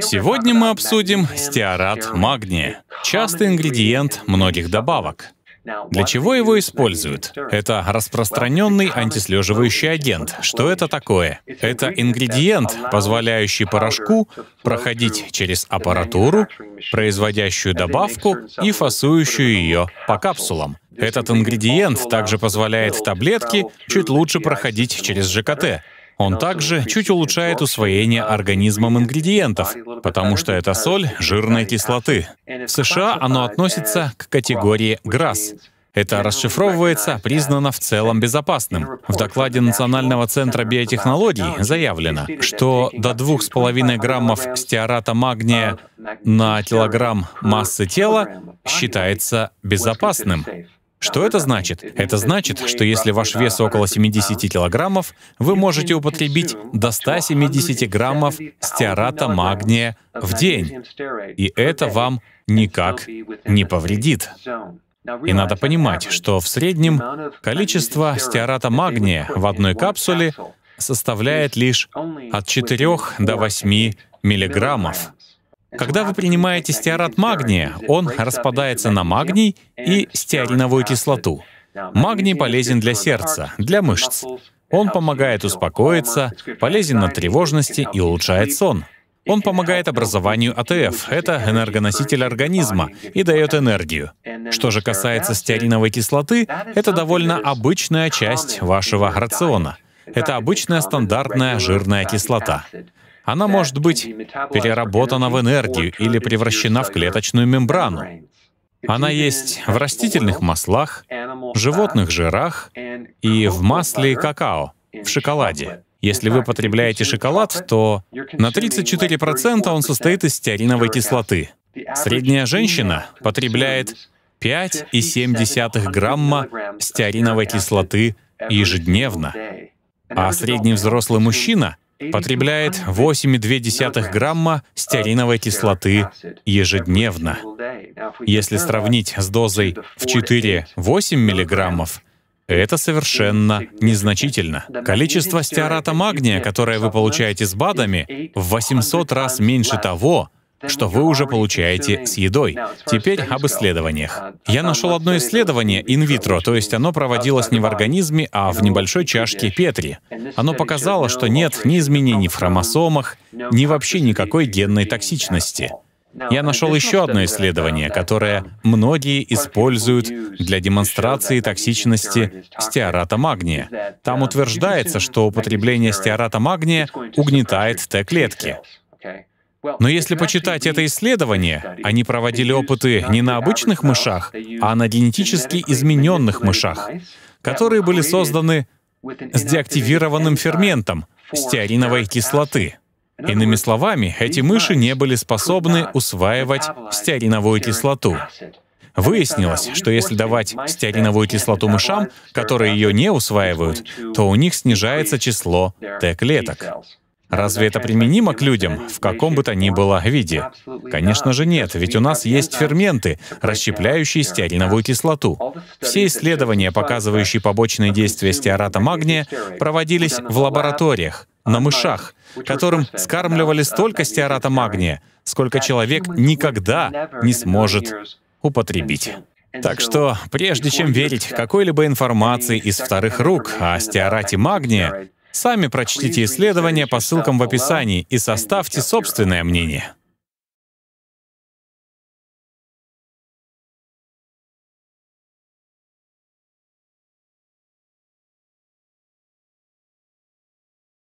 Сегодня мы обсудим стеарат магния, частый ингредиент многих добавок. Для чего его используют? Это распространенный антислеживающий агент. Что это такое? Это ингредиент, позволяющий порошку проходить через аппаратуру, производящую добавку и фасующую ее по капсулам. Этот ингредиент также позволяет таблетке чуть лучше проходить через ЖКТ, он также чуть улучшает усвоение организмом ингредиентов, потому что это соль жирной кислоты. В США оно относится к категории ГРАС, это расшифровывается, признано в целом безопасным. В докладе Национального центра биотехнологий заявлено, что до 2,5 граммов стеарата магния на килограмм массы тела считается безопасным. Что это значит? Это значит, что если ваш вес около 70 килограммов, вы можете употребить до 170 граммов стеарата магния в день, и это вам никак не повредит. И надо понимать, что в среднем количество стеарата магния в одной капсуле составляет лишь от 4 до 8 миллиграммов. Когда вы принимаете стеарат магния, он распадается на магний и стеариновую кислоту. Магний полезен для сердца, для мышц. Он помогает успокоиться, полезен на тревожности и улучшает сон. Он помогает образованию АТФ, это энергоноситель организма, и дает энергию. Что же касается стеариновой кислоты, это довольно обычная часть вашего рациона. Это обычная стандартная жирная кислота. Она может быть переработана в энергию или превращена в клеточную мембрану. Она есть в растительных маслах, животных жирах и в масле какао, в шоколаде. Если вы потребляете шоколад, то на 34% он состоит из стеариновой кислоты. Средняя женщина потребляет 5,7 грамма стеариновой кислоты ежедневно, а средний взрослый мужчина — потребляет 8,2 грамма стеариновой кислоты ежедневно. Если сравнить с дозой в 4-8 миллиграммов, это совершенно незначительно. Количество стеарата магния, которое вы получаете с БАДами, в 800 раз меньше того, что вы уже получаете с едой. Теперь об исследованиях. Я нашел одно исследование инвитро, то есть оно проводилось не в организме, а в небольшой чашке Петри. Оно показало, что нет ни изменений в хромосомах, ни вообще никакой генной токсичности. Я нашел еще одно исследование, которое многие используют для демонстрации токсичности стеарата магния. Там утверждается, что употребление стеарата магния угнетает Т-клетки. Но если почитать это исследование, они проводили опыты не на обычных мышах, а на генетически измененных мышах, которые были созданы с деактивированным ферментом стеариновой кислоты. Иными словами, эти мыши не были способны усваивать стеариновую кислоту. Выяснилось, что если давать стеариновую кислоту мышам, которые ее не усваивают, то у них снижается число Т-клеток. Разве это применимо к людям в каком бы то ни было виде? Конечно же нет, ведь у нас есть ферменты, расщепляющие стеариновую кислоту. Все исследования, показывающие побочные действия стеарата магния, проводились в лабораториях, на мышах, которым скармливали столько стеарата магния, сколько человек никогда не сможет употребить. Так что, прежде чем верить какой-либо информации из вторых рук о стеарате магния, Сами прочтите исследования по ссылкам в описании и составьте собственное мнение.